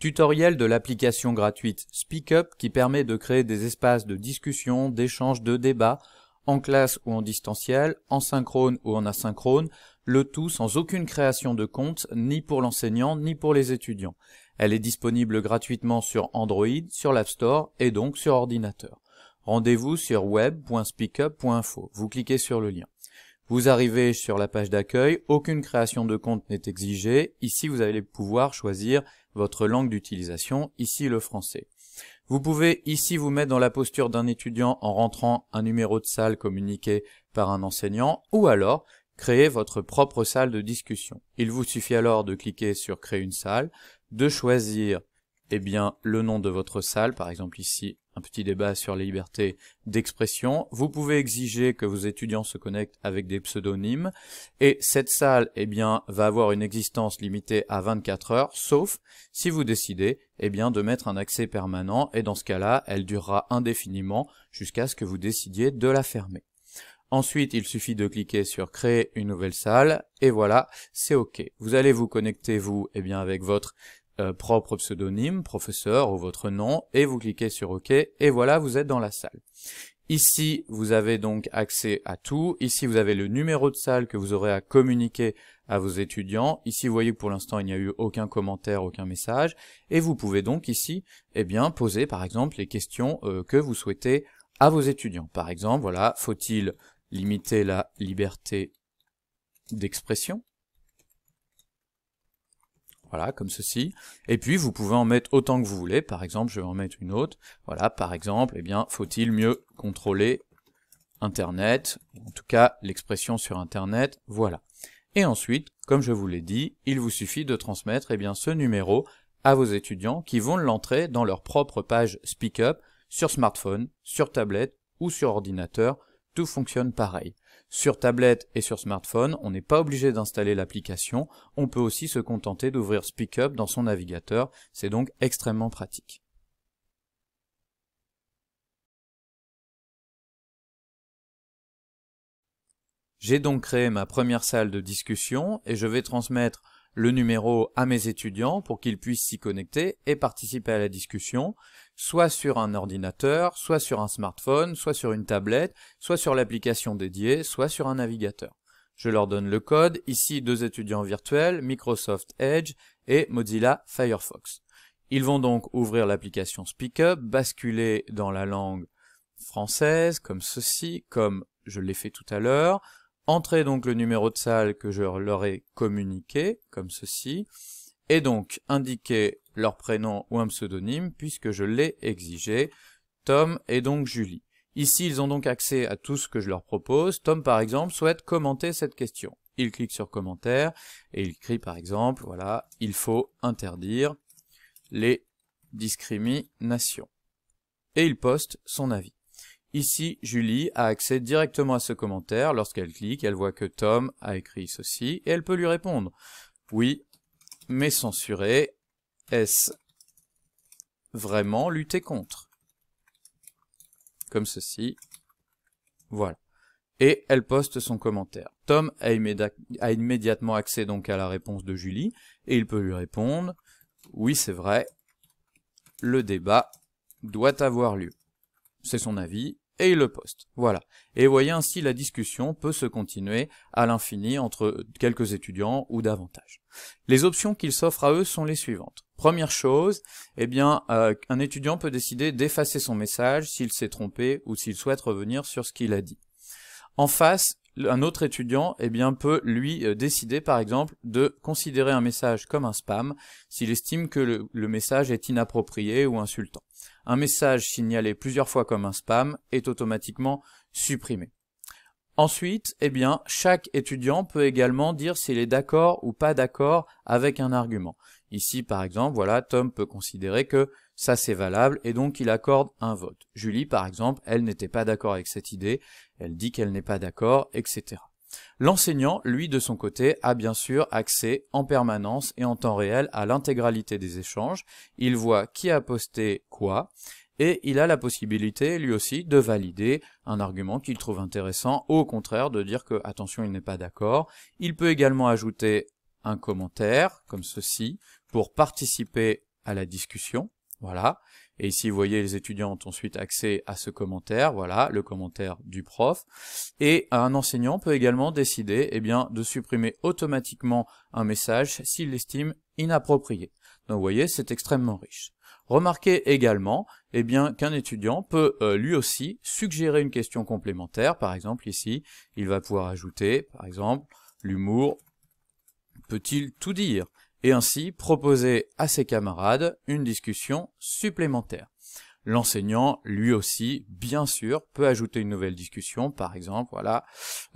Tutoriel de l'application gratuite SpeakUp qui permet de créer des espaces de discussion, d'échange, de débat, en classe ou en distanciel, en synchrone ou en asynchrone, le tout sans aucune création de compte, ni pour l'enseignant, ni pour les étudiants. Elle est disponible gratuitement sur Android, sur l'App Store et donc sur ordinateur. Rendez-vous sur web.speakup.info. Vous cliquez sur le lien. Vous arrivez sur la page d'accueil, aucune création de compte n'est exigée. Ici, vous allez pouvoir choisir votre langue d'utilisation, ici le français. Vous pouvez ici vous mettre dans la posture d'un étudiant en rentrant un numéro de salle communiqué par un enseignant, ou alors créer votre propre salle de discussion. Il vous suffit alors de cliquer sur « Créer une salle », de choisir eh bien, le nom de votre salle, par exemple ici un petit débat sur les libertés d'expression. Vous pouvez exiger que vos étudiants se connectent avec des pseudonymes. Et cette salle, eh bien, va avoir une existence limitée à 24 heures, sauf si vous décidez, eh bien, de mettre un accès permanent. Et dans ce cas-là, elle durera indéfiniment jusqu'à ce que vous décidiez de la fermer. Ensuite, il suffit de cliquer sur créer une nouvelle salle et voilà, c'est OK. Vous allez vous connecter vous eh bien avec votre euh, propre pseudonyme, professeur ou votre nom, et vous cliquez sur OK, et voilà, vous êtes dans la salle. Ici, vous avez donc accès à tout. Ici, vous avez le numéro de salle que vous aurez à communiquer à vos étudiants. Ici, vous voyez que pour l'instant, il n'y a eu aucun commentaire, aucun message. Et vous pouvez donc ici, eh bien, poser par exemple les questions euh, que vous souhaitez à vos étudiants. Par exemple, voilà, faut-il limiter la liberté d'expression voilà, comme ceci, et puis vous pouvez en mettre autant que vous voulez, par exemple, je vais en mettre une autre, voilà, par exemple, eh bien, faut-il mieux contrôler Internet, en tout cas, l'expression sur Internet, voilà. Et ensuite, comme je vous l'ai dit, il vous suffit de transmettre eh bien, ce numéro à vos étudiants qui vont l'entrer dans leur propre page SpeakUp sur smartphone, sur tablette ou sur ordinateur, tout fonctionne pareil sur tablette et sur smartphone, on n'est pas obligé d'installer l'application, on peut aussi se contenter d'ouvrir SpeakUp dans son navigateur, c'est donc extrêmement pratique. J'ai donc créé ma première salle de discussion et je vais transmettre le numéro à mes étudiants pour qu'ils puissent s'y connecter et participer à la discussion, soit sur un ordinateur, soit sur un smartphone, soit sur une tablette, soit sur l'application dédiée, soit sur un navigateur. Je leur donne le code, ici deux étudiants virtuels, Microsoft Edge et Mozilla Firefox. Ils vont donc ouvrir l'application SpeakUp, basculer dans la langue française, comme ceci, comme je l'ai fait tout à l'heure, Entrez donc le numéro de salle que je leur ai communiqué, comme ceci, et donc indiquez leur prénom ou un pseudonyme, puisque je l'ai exigé, Tom et donc Julie. Ici, ils ont donc accès à tout ce que je leur propose. Tom, par exemple, souhaite commenter cette question. Il clique sur commentaire et il écrit par exemple, voilà, il faut interdire les discriminations. Et il poste son avis. Ici, Julie a accès directement à ce commentaire. Lorsqu'elle clique, elle voit que Tom a écrit ceci et elle peut lui répondre. Oui, mais censuré. Est-ce vraiment lutter contre Comme ceci. Voilà. Et elle poste son commentaire. Tom a, a immédiatement accès donc à la réponse de Julie et il peut lui répondre. Oui, c'est vrai. Le débat doit avoir lieu c'est son avis, et il le poste. Voilà. Et vous voyez ainsi la discussion peut se continuer à l'infini entre quelques étudiants ou davantage. Les options qu'il s'offrent à eux sont les suivantes. Première chose, eh bien, euh, un étudiant peut décider d'effacer son message s'il s'est trompé ou s'il souhaite revenir sur ce qu'il a dit. En face, un autre étudiant eh bien, peut lui euh, décider par exemple de considérer un message comme un spam s'il estime que le message est inapproprié ou insultant un message signalé plusieurs fois comme un spam est automatiquement supprimé. Ensuite, eh bien, chaque étudiant peut également dire s'il est d'accord ou pas d'accord avec un argument. Ici, par exemple, voilà, Tom peut considérer que ça c'est valable et donc il accorde un vote. Julie, par exemple, elle n'était pas d'accord avec cette idée, elle dit qu'elle n'est pas d'accord, etc. L'enseignant, lui, de son côté, a bien sûr accès en permanence et en temps réel à l'intégralité des échanges. Il voit qui a posté quoi et il a la possibilité, lui aussi, de valider un argument qu'il trouve intéressant, au contraire de dire que, attention, il n'est pas d'accord. Il peut également ajouter un commentaire, comme ceci, pour participer à la discussion. Voilà. Et ici, vous voyez, les étudiants ont ensuite accès à ce commentaire, voilà, le commentaire du prof. Et un enseignant peut également décider eh bien, de supprimer automatiquement un message s'il l'estime inapproprié. Donc vous voyez, c'est extrêmement riche. Remarquez également eh bien, qu'un étudiant peut euh, lui aussi suggérer une question complémentaire. Par exemple, ici, il va pouvoir ajouter, par exemple, l'humour peut-il tout dire et ainsi proposer à ses camarades une discussion supplémentaire. L'enseignant, lui aussi, bien sûr, peut ajouter une nouvelle discussion, par exemple, voilà,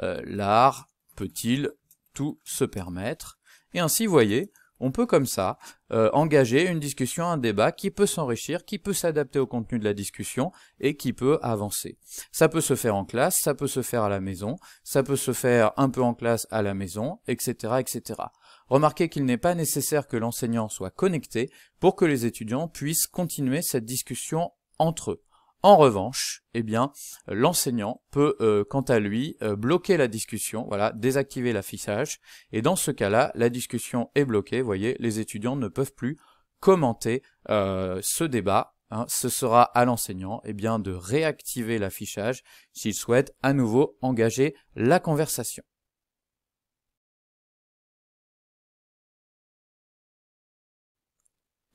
euh, l'art peut-il tout se permettre Et ainsi, voyez, on peut comme ça euh, engager une discussion, un débat qui peut s'enrichir, qui peut s'adapter au contenu de la discussion et qui peut avancer. Ça peut se faire en classe, ça peut se faire à la maison, ça peut se faire un peu en classe à la maison, etc. etc. Remarquez qu'il n'est pas nécessaire que l'enseignant soit connecté pour que les étudiants puissent continuer cette discussion entre eux. En revanche, eh bien, l'enseignant peut, euh, quant à lui, euh, bloquer la discussion, voilà, désactiver l'affichage, et dans ce cas-là, la discussion est bloquée, vous voyez, les étudiants ne peuvent plus commenter euh, ce débat. Hein. ce sera à l'enseignant eh bien, de réactiver l'affichage s'il souhaite à nouveau engager la conversation.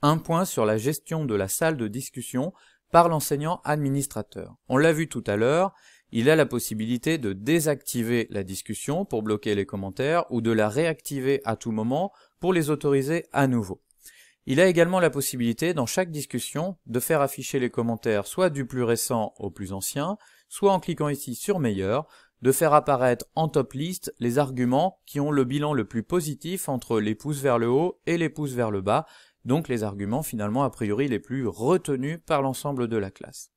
un point sur la gestion de la salle de discussion par l'enseignant administrateur. On l'a vu tout à l'heure, il a la possibilité de désactiver la discussion pour bloquer les commentaires ou de la réactiver à tout moment pour les autoriser à nouveau. Il a également la possibilité, dans chaque discussion, de faire afficher les commentaires soit du plus récent au plus ancien, soit en cliquant ici sur Meilleur, de faire apparaître en top liste les arguments qui ont le bilan le plus positif entre les pouces vers le haut et les pouces vers le bas, donc les arguments finalement a priori les plus retenus par l'ensemble de la classe.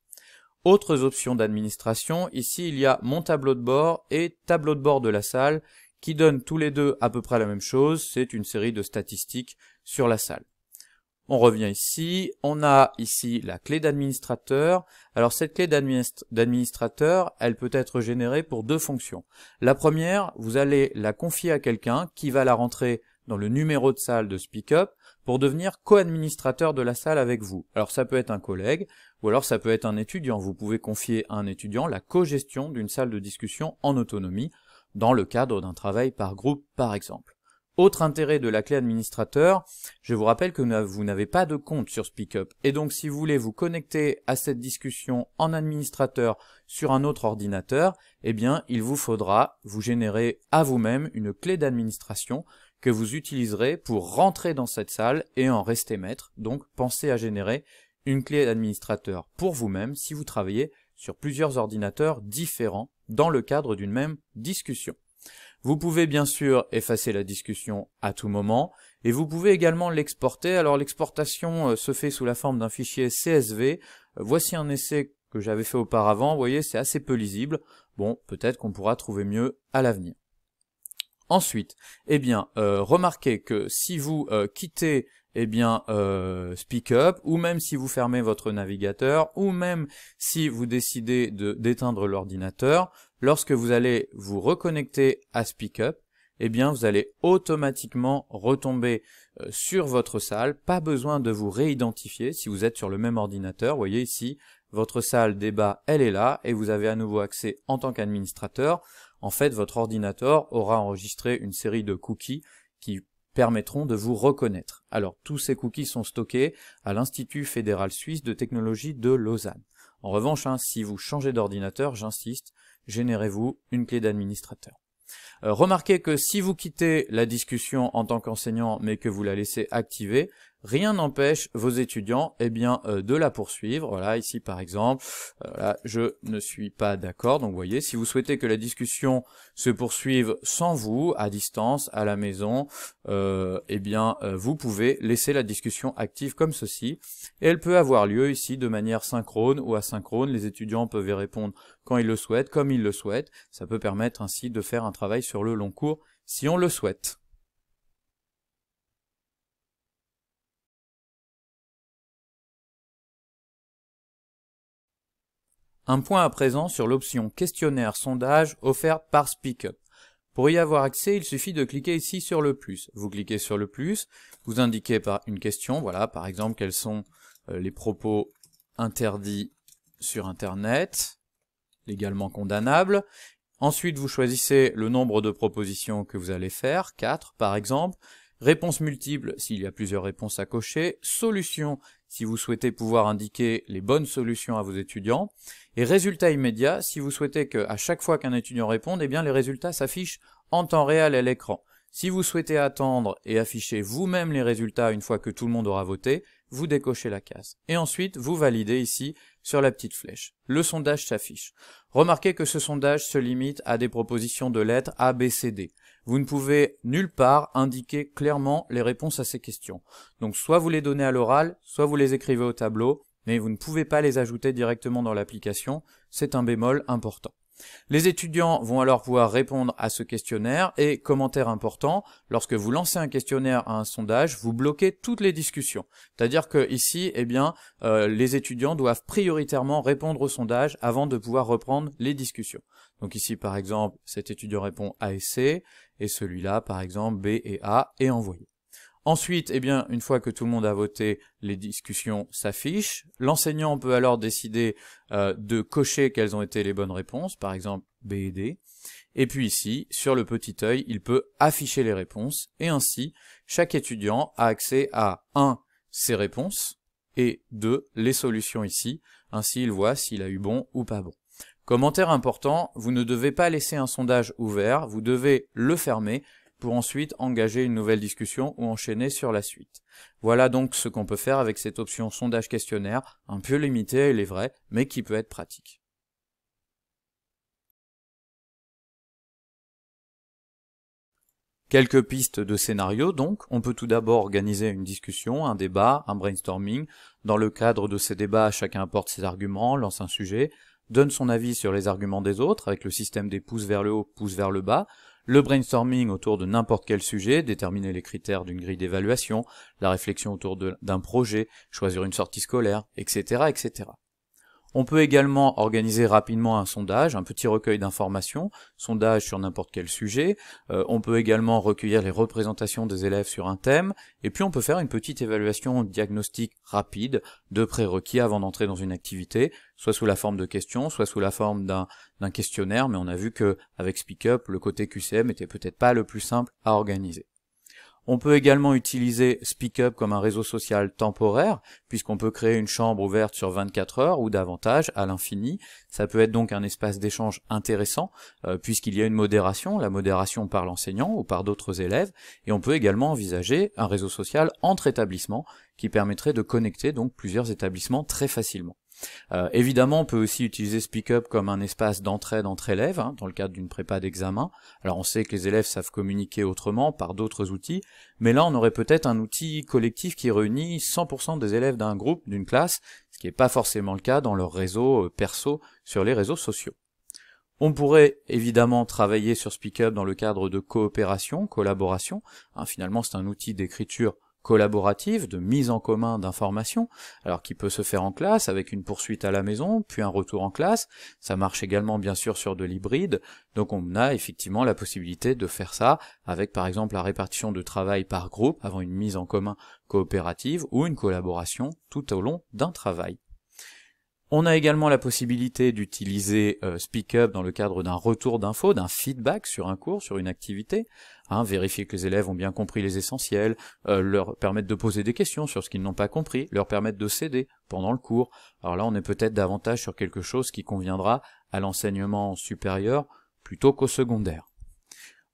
Autres options d'administration, ici il y a mon tableau de bord et tableau de bord de la salle qui donnent tous les deux à peu près la même chose, c'est une série de statistiques sur la salle. On revient ici, on a ici la clé d'administrateur. Alors cette clé d'administrateur, elle peut être générée pour deux fonctions. La première, vous allez la confier à quelqu'un qui va la rentrer dans le numéro de salle de Speak Up pour devenir co-administrateur de la salle avec vous. Alors ça peut être un collègue ou alors ça peut être un étudiant. Vous pouvez confier à un étudiant la co-gestion d'une salle de discussion en autonomie dans le cadre d'un travail par groupe par exemple. Autre intérêt de la clé administrateur, je vous rappelle que vous n'avez pas de compte sur SpeakUp. Et donc si vous voulez vous connecter à cette discussion en administrateur sur un autre ordinateur, eh bien il vous faudra vous générer à vous-même une clé d'administration que vous utiliserez pour rentrer dans cette salle et en rester maître. Donc pensez à générer une clé d'administrateur pour vous-même si vous travaillez sur plusieurs ordinateurs différents dans le cadre d'une même discussion. Vous pouvez bien sûr effacer la discussion à tout moment et vous pouvez également l'exporter. Alors l'exportation euh, se fait sous la forme d'un fichier CSV. Euh, voici un essai que j'avais fait auparavant. Vous voyez, c'est assez peu lisible. Bon, peut-être qu'on pourra trouver mieux à l'avenir. Ensuite, eh bien, euh, remarquez que si vous euh, quittez eh bien, euh, Speak Up, ou même si vous fermez votre navigateur, ou même si vous décidez d'éteindre l'ordinateur, lorsque vous allez vous reconnecter à Speak Up, eh bien, vous allez automatiquement retomber sur votre salle. Pas besoin de vous réidentifier si vous êtes sur le même ordinateur. Vous voyez ici, votre salle débat, elle est là, et vous avez à nouveau accès en tant qu'administrateur en fait, votre ordinateur aura enregistré une série de cookies qui permettront de vous reconnaître. Alors, tous ces cookies sont stockés à l'Institut fédéral suisse de technologie de Lausanne. En revanche, hein, si vous changez d'ordinateur, j'insiste, générez-vous une clé d'administrateur. Euh, remarquez que si vous quittez la discussion en tant qu'enseignant mais que vous la laissez activée, rien n'empêche vos étudiants eh bien, euh, de la poursuivre. Voilà, ici par exemple, euh, je ne suis pas d'accord. Donc vous voyez, si vous souhaitez que la discussion se poursuive sans vous, à distance, à la maison, euh, eh bien, vous pouvez laisser la discussion active comme ceci. elle peut avoir lieu ici de manière synchrone ou asynchrone. Les étudiants peuvent y répondre quand ils le souhaitent, comme ils le souhaitent. Ça peut permettre ainsi de faire un travail sur le long cours si on le souhaite. Un point à présent sur l'option questionnaire sondage offerte par SpeakUp. Pour y avoir accès, il suffit de cliquer ici sur le plus. Vous cliquez sur le plus, vous indiquez par une question, voilà, par exemple, quels sont euh, les propos interdits sur Internet, légalement condamnables. Ensuite, vous choisissez le nombre de propositions que vous allez faire, 4 par exemple, réponse multiple s'il y a plusieurs réponses à cocher, solution si vous souhaitez pouvoir indiquer les bonnes solutions à vos étudiants, et résultats immédiats, si vous souhaitez qu'à chaque fois qu'un étudiant réponde, eh bien les résultats s'affichent en temps réel à l'écran. Si vous souhaitez attendre et afficher vous-même les résultats une fois que tout le monde aura voté, vous décochez la case. Et ensuite, vous validez ici sur la petite flèche. Le sondage s'affiche. Remarquez que ce sondage se limite à des propositions de lettres A, B, C, D. Vous ne pouvez nulle part indiquer clairement les réponses à ces questions. Donc soit vous les donnez à l'oral, soit vous les écrivez au tableau, mais vous ne pouvez pas les ajouter directement dans l'application, c'est un bémol important. Les étudiants vont alors pouvoir répondre à ce questionnaire et, commentaire important, lorsque vous lancez un questionnaire à un sondage, vous bloquez toutes les discussions. C'est-à-dire que ici, eh bien, euh, les étudiants doivent prioritairement répondre au sondage avant de pouvoir reprendre les discussions. Donc ici, par exemple, cet étudiant répond A et C, et celui-là, par exemple, B et A, et envoyé. Ensuite, eh bien, une fois que tout le monde a voté, les discussions s'affichent. L'enseignant peut alors décider euh, de cocher quelles ont été les bonnes réponses, par exemple B et D. Et puis ici, sur le petit œil, il peut afficher les réponses. Et ainsi, chaque étudiant a accès à 1. ses réponses et 2. les solutions ici. Ainsi, il voit s'il a eu bon ou pas bon. Commentaire important, vous ne devez pas laisser un sondage ouvert, vous devez le fermer pour ensuite engager une nouvelle discussion ou enchaîner sur la suite. Voilà donc ce qu'on peut faire avec cette option sondage questionnaire, un peu limitée, il est vrai, mais qui peut être pratique. Quelques pistes de scénario, donc, on peut tout d'abord organiser une discussion, un débat, un brainstorming. Dans le cadre de ces débats, chacun apporte ses arguments, lance un sujet, donne son avis sur les arguments des autres avec le système des pouces vers le haut, pouces vers le bas, le brainstorming autour de n'importe quel sujet, déterminer les critères d'une grille d'évaluation, la réflexion autour d'un projet, choisir une sortie scolaire, etc., etc. On peut également organiser rapidement un sondage, un petit recueil d'informations, sondage sur n'importe quel sujet. Euh, on peut également recueillir les représentations des élèves sur un thème. Et puis on peut faire une petite évaluation diagnostique rapide de prérequis avant d'entrer dans une activité, soit sous la forme de questions, soit sous la forme d'un questionnaire. Mais on a vu que avec Speak Up, le côté QCM était peut-être pas le plus simple à organiser. On peut également utiliser SpeakUp comme un réseau social temporaire, puisqu'on peut créer une chambre ouverte sur 24 heures ou davantage, à l'infini. Ça peut être donc un espace d'échange intéressant, euh, puisqu'il y a une modération, la modération par l'enseignant ou par d'autres élèves, et on peut également envisager un réseau social entre établissements, qui permettrait de connecter donc plusieurs établissements très facilement. Euh, évidemment, on peut aussi utiliser SpeakUp comme un espace d'entraide entre élèves, hein, dans le cadre d'une prépa d'examen. Alors on sait que les élèves savent communiquer autrement, par d'autres outils, mais là on aurait peut-être un outil collectif qui réunit 100% des élèves d'un groupe, d'une classe, ce qui n'est pas forcément le cas dans leur réseau euh, perso sur les réseaux sociaux. On pourrait évidemment travailler sur SpeakUp dans le cadre de coopération, collaboration. Hein, finalement, c'est un outil d'écriture collaborative, de mise en commun d'informations, alors qui peut se faire en classe avec une poursuite à la maison, puis un retour en classe. Ça marche également bien sûr sur de l'hybride, donc on a effectivement la possibilité de faire ça avec par exemple la répartition de travail par groupe avant une mise en commun coopérative ou une collaboration tout au long d'un travail. On a également la possibilité d'utiliser euh, Speak Up dans le cadre d'un retour d'infos, d'un feedback sur un cours, sur une activité, hein, vérifier que les élèves ont bien compris les essentiels, euh, leur permettre de poser des questions sur ce qu'ils n'ont pas compris, leur permettre de céder pendant le cours. Alors là, on est peut-être davantage sur quelque chose qui conviendra à l'enseignement supérieur plutôt qu'au secondaire.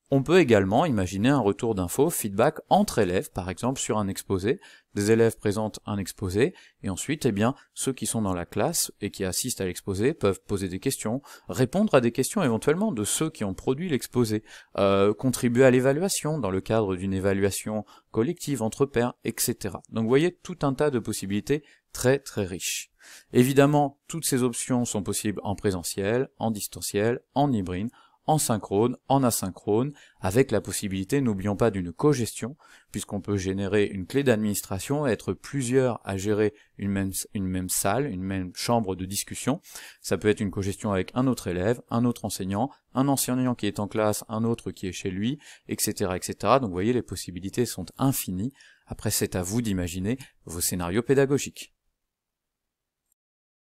On peut également imaginer un retour d'infos feedback entre élèves, par exemple sur un exposé. Des élèves présentent un exposé, et ensuite, eh bien, ceux qui sont dans la classe et qui assistent à l'exposé peuvent poser des questions, répondre à des questions éventuellement de ceux qui ont produit l'exposé, euh, contribuer à l'évaluation dans le cadre d'une évaluation collective entre pairs, etc. Donc vous voyez tout un tas de possibilités très très riches. Évidemment, toutes ces options sont possibles en présentiel, en distanciel, en hybride, en synchrone, en asynchrone, avec la possibilité, n'oublions pas, d'une cogestion, puisqu'on peut générer une clé d'administration, être plusieurs à gérer une même, salle, une même chambre de discussion. Ça peut être une cogestion avec un autre élève, un autre enseignant, un enseignant qui est en classe, un autre qui est chez lui, etc. etc. Donc vous voyez, les possibilités sont infinies. Après, c'est à vous d'imaginer vos scénarios pédagogiques.